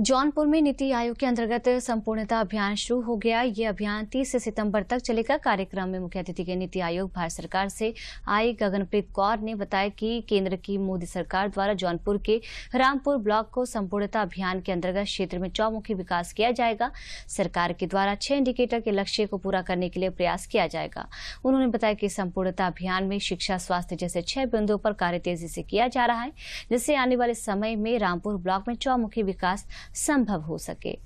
जौनपुर में नीति आयोग के अंतर्गत संपूर्णता अभियान शुरू हो गया ये अभियान 30 सितंबर तक चलेगा कार्यक्रम में मुख्य अतिथि के नीति आयोग भारत सरकार से आई गगनप्रीत कौर ने बताया कि केंद्र की मोदी सरकार द्वारा जौनपुर के रामपुर ब्लॉक को संपूर्णता अभियान के अंतर्गत क्षेत्र में चौमुखी विकास किया जाएगा सरकार के द्वारा छह इंडिकेटर के लक्ष्य को पूरा करने के लिए प्रयास किया जाएगा उन्होंने बताया कि संपूर्णता अभियान में शिक्षा स्वास्थ्य जैसे छह बिंदुओं पर कार्य तेजी से किया जा रहा है जिससे आने वाले समय में रामपुर ब्लॉक में चौमुखी विकास संभव हो सके